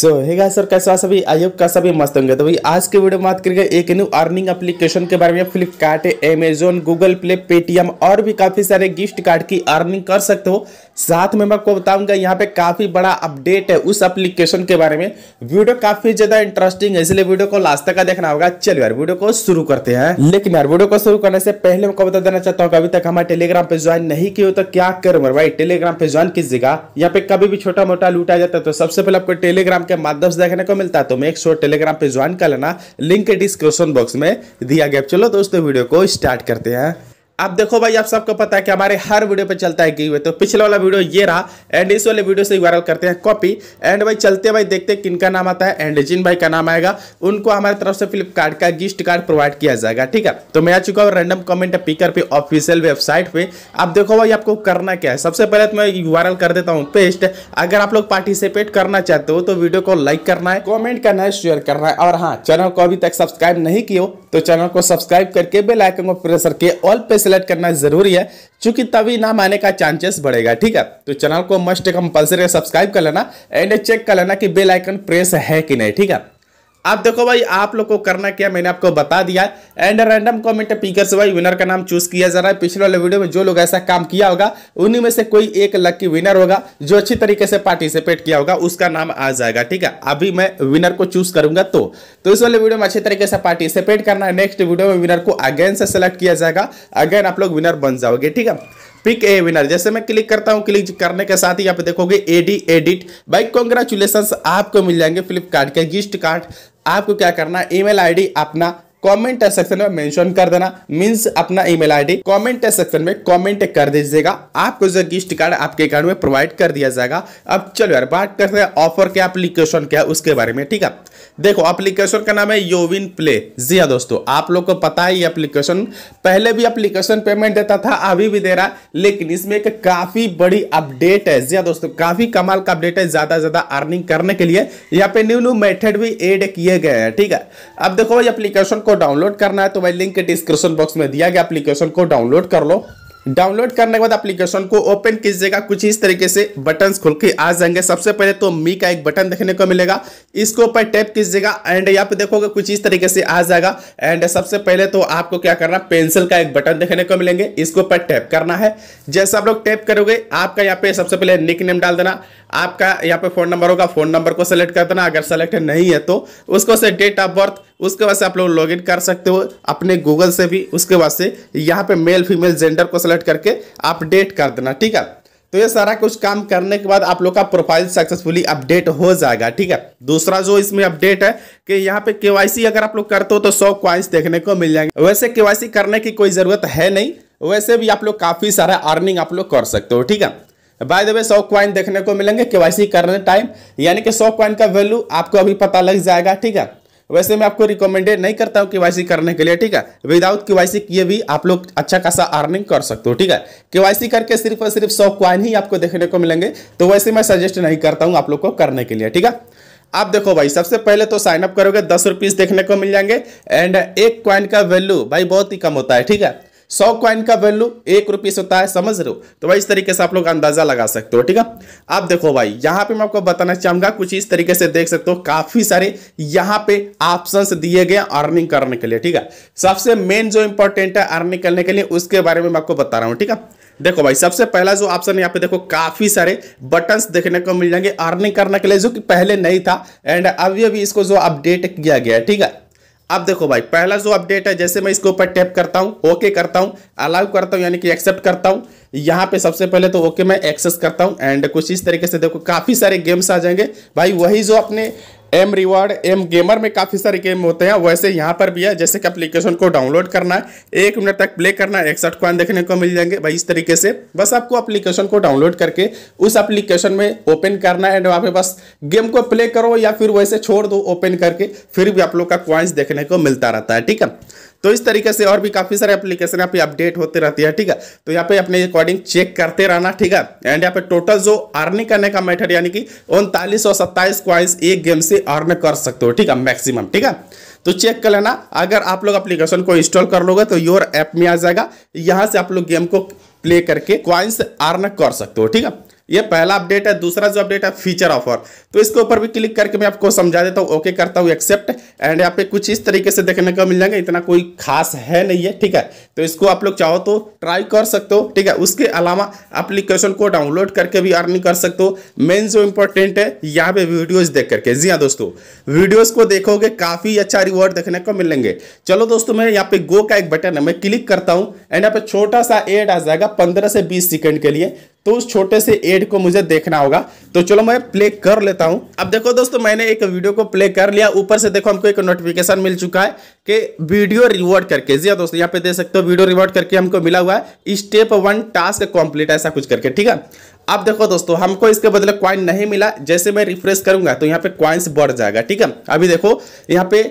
सो hey guys sir कैसा सभी I hope का सभी मस्त होंगे तो भाई आज के वीडियो में बात करेंगे एक न्यू अर्निंग एप्लीकेशन के बारे में Flipkart Amazon Google Play Paytm और भी काफ़ी सारे गिफ्ट कार्ड की अर्निंग कर सकते हो साथ में मैं आपको बताऊंगा यहाँ पे काफ़ी बड़ा अपडेट है उस एप्लीकेशन के बारे में वीडियो काफ़ी ज़्यादा इंटरेस्टिंग है इसलिए वीडियो को लास्ट तक का देखना होगा चलो यार वीडियो को शुरू करते हैं लेकिन यार वीडियो को शुरू करने से पहले मैं बता देना चाहता हूँ अभी तक हमारे टेलीग्राम पे ज्वाइन नहीं किया तो क्या करूँ भाई टेलीग्राम पे ज्वाइन कीजिएगा यहाँ पे कभी भी छोटा मोटा लूटा जाता है तो सबसे पहले आपको टेलीग्राम के माध्यम से देखने को मिलता है तो मेक श्योर टेलीग्राम पे ज्वाइन कर लेना लिंक डिस्क्रिप्शन बॉक्स में दिया गया चलो दोस्तों वीडियो को स्टार्ट करते हैं अब देखो भाई आप सबको पता है कि हमारे हर वीडियो पे चलता है गिव तो पिछला वाला वीडियो ये रहा एंड इस वाले वीडियो से वायरल करते हैं कॉपी एंड भाई चलते भाई देखते हैं किनका नाम आता है एंड जिन भाई का नाम आएगा उनको हमारे तरफ से फ्लिपकार्ट का गिफ्ट कार्ड प्रोवाइड किया जाएगा ठीक है तो मैं आ चुका हूँ रैंडम कमेंट पिकर पे ऑफिशियल वेबसाइट पे आप देखो भाई आपको करना क्या है सबसे पहले तो मैं वायरल कर देता हूँ पेस्ट अगर आप लोग पार्टिसिपेट करना चाहते हो तो वीडियो को लाइक करना है कॉमेंट करना है शेयर करना है और हाँ चैनल को अभी तक सब्सक्राइब नहीं किया तो चैनल को सब्सक्राइब करके बेल आइकन को प्रेस करके ऑल पे सेलेक्ट करना जरूरी है क्योंकि तभी नाम आने का चांसेस बढ़ेगा ठीक है तो चैनल को मस्ट कंपल्सरी सब्सक्राइब कर लेना एंड चेक कर लेना कि बेल आइकन प्रेस है कि नहीं ठीक है अब देखो भाई आप लोग को करना क्या मैंने आपको बता दिया एंड रैंडम कमेंट पीकर से भाई विनर का नाम चूज किया जा रहा है पिछले वाले वीडियो में जो लोग ऐसा काम किया होगा उन्हीं में से कोई एक लकी विनर होगा जो अच्छी तरीके से पार्टिसिपेट किया होगा उसका नाम आ जाएगा ठीक है अभी मैं विनर को चूज करूंगा तो तो इस वाले वीडियो में अच्छे तरीके से पार्टिसिपेट करना है नेक्स्ट वीडियो में विनर को अगेन से सेलेक्ट किया जाएगा अगेन आप लोग विनर बन जाओगे ठीक है पिक ए विनर जैसे मैं क्लिक करता हूँ क्लिक करने के साथ ही यहाँ पे देखोगे एडी एडिट भाई कॉन्ग्रेचुलेसन आपको मिल जाएंगे फ्लिपकार्ट के गिफ्ट कार्ड आपको क्या करना है ईमेल आईडी अपना कमेंट सेक्शन में मेंशन कर देना मींस अपना ईमेल आईडी कमेंट सेक्शन में कमेंट कर दीजिएगा आपको जो गिफ्ट कार्ड आपके अकाउंट में प्रोवाइड कर दिया जाएगा अब चलो यार बात करते हैं ऑफर के एप्लीकेशन क्या उसके बारे में ठीक है देखो एप्लीकेशन का नाम है योविन प्ले जी हाँ दोस्तों आप लोग को पता है ये एप्लीकेशन पहले भी एप्लीकेशन पेमेंट देता था अभी भी दे रहा है लेकिन इसमें एक काफी बड़ी अपडेट है जी हाँ दोस्तों काफी कमाल का अपडेट है ज्यादा ज्यादा अर्निंग करने के लिए यहाँ पे न्यू न्यू मेथड भी एड किए गए हैं ठीक है अब देखो ये एप्लीकेशन को डाउनलोड करना है तो भाई लिंक डिस्क्रिप्शन बॉक्स में दिया गया एप्लीकेशन को डाउनलोड कर लो डाउनलोड करने के बाद एप्लीकेशन को ओपन कीजिएगा कुछ इस तरीके से बटन खुल के आ जाएंगे सबसे पहले तो मी का एक बटन देखने को मिलेगा इसके ऊपर टैप कीजिएगा एंड यहाँ पे देखोगे कुछ इस तरीके से आ जाएगा एंड सबसे पहले तो आपको क्या करना पेंसिल का एक बटन देखने को मिलेंगे इसके ऊपर टैप करना है जैसे आप लोग टैप करोगे आपका यहाँ पे सबसे पहले निक डाल देना आपका यहाँ पे फोन नंबर होगा फोन नंबर को सेलेक्ट कर देना अगर सेलेक्ट नहीं है तो उसको से डेट ऑफ बर्थ उसके बाद से आप लोग लॉग इन कर सकते हो अपने गूगल से भी उसके बाद से यहाँ पे मेल फीमेल जेंडर को सेलेक्ट करके अपडेट कर देना ठीक है तो ये सारा कुछ काम करने के बाद आप लोग का प्रोफाइल सक्सेसफुली अपडेट हो जाएगा ठीक है दूसरा जो इसमें अपडेट है कि यहाँ पे केवाईसी अगर आप लोग करते हो तो सौ क्वाइंस देखने को मिल जाएंगे वैसे केवाईसी करने की कोई ज़रूरत है नहीं वैसे भी आप लोग काफ़ी सारा अर्निंग आप लोग कर सकते हो ठीक है बाय द वे सौ क्वाइन देखने को मिलेंगे केवाईसी करने टाइम यानी कि सौ क्वाइन का वैल्यू आपको अभी पता लग जाएगा ठीक है वैसे मैं आपको रिकमेंडेड नहीं करता हूँ के करने के लिए ठीक है विदाउट के किए भी आप लोग अच्छा खासा अर्निंग कर सकते हो ठीक है के करके सिर्फ और सिर्फ सौ क्वाइन ही आपको देखने को मिलेंगे तो वैसे मैं सजेस्ट नहीं करता हूँ आप लोग को करने के लिए ठीक है आप देखो भाई सबसे पहले तो साइन अप करोगे दस रुपीज़ देखने को मिल जाएंगे एंड एक क्वाइन का वैल्यू भाई बहुत ही कम होता है ठीक है सौ क्वाइन का वैल्यू एक रुपीस होता है समझ रहे हो तो भाई इस तरीके से आप लोग अंदाजा लगा सकते हो ठीक है आप देखो भाई यहाँ पे मैं आपको बताना चाहूंगा कुछ इस तरीके से देख सकते हो काफी सारे यहाँ पे ऑप्शन दिए गए अर्निंग करने के लिए ठीक है सबसे मेन जो इंपॉर्टेंट है अर्निंग करने के लिए उसके बारे में मैं आपको बता रहा हूँ ठीक है देखो भाई सबसे पहला जो ऑप्शन यहाँ पे देखो काफी सारे बटन्स देखने को मिल जाएंगे अर्निंग करने के लिए जो कि पहले नहीं था एंड अभी अभी इसको जो अपडेट किया गया है ठीक है अब देखो भाई पहला जो अपडेट है जैसे मैं इसके ऊपर टैप करता हूँ ओके करता हूँ अलाउ करता हूँ यानी कि एक्सेप्ट करता हूँ यहाँ पे सबसे पहले तो ओके मैं एक्सेस करता हूँ एंड कुछ इस तरीके से देखो काफ़ी सारे गेम्स आ जाएंगे भाई वही जो अपने एम रिवॉर्ड एम गेमर में काफ़ी सारे गेम होते हैं वैसे यहाँ पर भी है जैसे कि एप्लीकेशन को डाउनलोड करना है एक मिनट तक प्ले करना है एकसठ कॉइन देखने को मिल जाएंगे भाई इस तरीके से बस आपको एप्लीकेशन को डाउनलोड करके उस एप्लीकेशन में ओपन करना है एंड वहाँ पे बस गेम को प्ले करो या फिर वैसे छोड़ दो ओपन करके फिर भी आप लोग का क्वाइंस देखने को मिलता रहता है ठीक है तो इस तरीके से और भी काफ़ी सारे एप्लीकेशन यहाँ पे अपडेट होते रहती है ठीक है तो यहाँ पे अपने अकॉर्डिंग चेक करते रहना ठीक है एंड यहाँ पे टोटल जो अर्निंग करने का मेथड यानी कि उनतालीस और सत्ताईस क्वाइंस एक गेम से अर्न कर सकते हो ठीक है मैक्सिमम ठीक है तो चेक कर लेना अगर आप लोग एप्लीकेशन को इंस्टॉल कर लोगे तो योर ऐप में आ जाएगा यहाँ से आप लोग गेम को प्ले करके क्वाइंस अर्न कर सकते हो ठीक है ये पहला अपडेट है दूसरा जो अपडेट है फीचर ऑफर तो इसके ऊपर भी क्लिक करके मैं आपको समझा देता हूँ ओके करता हूँ एक्सेप्ट एंड यहाँ पे कुछ इस तरीके से देखने को मिल जाएंगे इतना कोई खास है नहीं है ठीक है तो इसको आप लोग चाहो तो ट्राई कर सकते हो ठीक है उसके अलावा अप्लीकेशन को डाउनलोड करके भी अर्निंग कर सकते हो मेन जो इंपॉर्टेंट है यहाँ पे वीडियोज़ देख करके जी हाँ दोस्तों वीडियोज़ को देखोगे काफ़ी अच्छा रिवॉर्ड देखने को मिलेंगे चलो दोस्तों मैं यहाँ पे गो का एक बटन है मैं क्लिक करता हूँ एंड यहाँ पे छोटा सा एड आ जाएगा पंद्रह से बीस सेकेंड के लिए तो उस छोटे से एड को मुझे देखना होगा तो चलो मैं प्ले कर लेता हूं अब देखो दोस्तों मैंने एक वीडियो को प्ले कर लिया ऊपर से देखो हमको एक नोटिफिकेशन मिल चुका है कि वीडियो रिवॉर्ड करके जी हाँ दोस्तों यहाँ पे देख सकते हो वीडियो रिवॉर्ड करके हमको मिला हुआ है स्टेप वन टास्क कंप्लीट ऐसा कुछ करके ठीक है अब देखो दोस्तों हमको इसके बदले क्वाइन नहीं मिला जैसे मैं रिफ्रेश करूंगा तो यहाँ पे क्वाइंस बढ़ जाएगा ठीक है अभी देखो यहाँ पे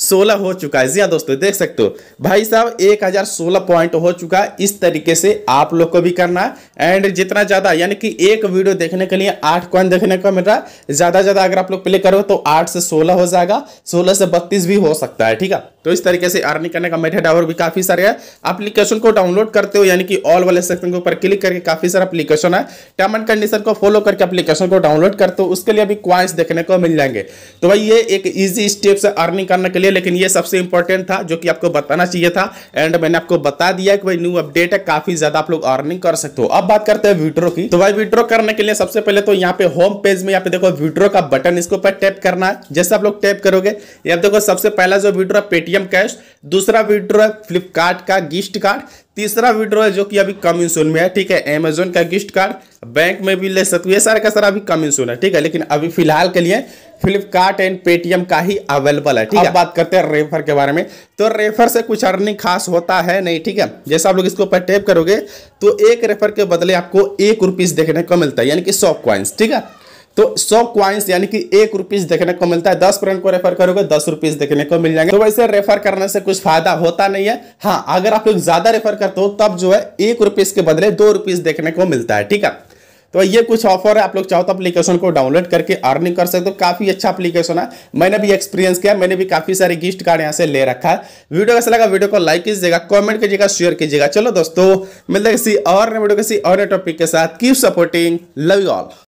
सोलह हो चुका है जी हाँ दोस्तों देख सकते हो भाई साहब एक हजार सोलह पॉइंट हो चुका है इस तरीके से आप लोग को भी करना है एंड जितना ज़्यादा यानी कि एक वीडियो देखने के लिए आठ कॉइन देखने को मिल रहा है ज़्यादा ज़्यादा अगर आप लोग प्ले करो तो आठ से सोलह हो जाएगा सोलह से बत्तीस भी हो सकता है ठीक है तो इस तरीके से अर्निंग करने का मेथड और भी काफ़ी सारे है एप्लीकेशन को डाउनलोड करते हो यानी कि ऑल वाले सेक्शन के ऊपर क्लिक करके काफ़ी सारा एप्लीकेशन है टर्म एंड कंडीशन को फॉलो करके एप्लीकेशन को डाउनलोड करते हो उसके लिए भी क्वाइंस देखने को मिल जाएंगे तो भाई ये एक ईजी से अर्निंग करने के लिए लेकिन ये सबसे इंपॉर्टेंट था जो कि आपको बताना चाहिए था एंड मैंने आपको बता दिया कि भाई न्यू अपडेट है काफी ज्यादा आप लोग अर्निंग कर सकते हो अब बात करते हैं विड्रो की तो भाई विड्रो करने के लिए सबसे पहले तो यहाँ पे होम पेज में यहाँ पे देखो विड्रो का बटन इसके ऊपर टैप करना है जैसे आप लोग टैप करोगे यहाँ देखो सबसे पहला जो विड्रो है पेटीएम कैश दूसरा विड्रो है फ्लिपकार्ट का गिफ्ट कार्ड तीसरा विड्रो है जो कि अभी कम इंसून में है ठीक है अमेजोन का गिफ्ट कार्ड बैंक में भी ले सकते हो ये सारे का सारा अभी कम इंसून है ठीक है लेकिन अभी फिलहाल के लिए फ्लिपकार्ट एंड पेटीएम का ही अवेलेबल है ठीक है बात करते हैं रेफर के बारे में तो रेफर से कुछ अर्निंग खास होता है नहीं ठीक है जैसे आप लोग इसके ऊपर टेप करोगे तो एक रेफर के बदले आपको एक रुपीज़ देखने को मिलता है यानी कि सौ क्वाइंस ठीक है तो सौ क्वाइंस यानी कि एक रुपीज देखने को मिलता है दस फ्रेंड को रेफर करोगे दस रुपीज देखने को मिल जाएंगे तो वैसे रेफर करने से कुछ फायदा होता नहीं है हाँ अगर आप लोग ज्यादा रेफर करते हो तब जो है एक रुपीज के बदले दो रुपीज देखने को मिलता है ठीक है तो ये कुछ ऑफर है आप लोग चाहो तो अपलीकेशन को डाउनलोड करके अर्निंग कर सकते हो काफ़ी अच्छा अपलीकेशन है मैंने भी एक्सपीरियंस किया मैंने भी काफ़ी सारे गिफ्ट कार्ड यहाँ से ले रखा है वीडियो कैसा लगा वीडियो को लाइक कीजिएगा कॉमेंट कीजिएगा शेयर कीजिएगा चलो दोस्तों मिलते किसी और वीडियो किसी और टॉपिक के साथ keep supporting love you all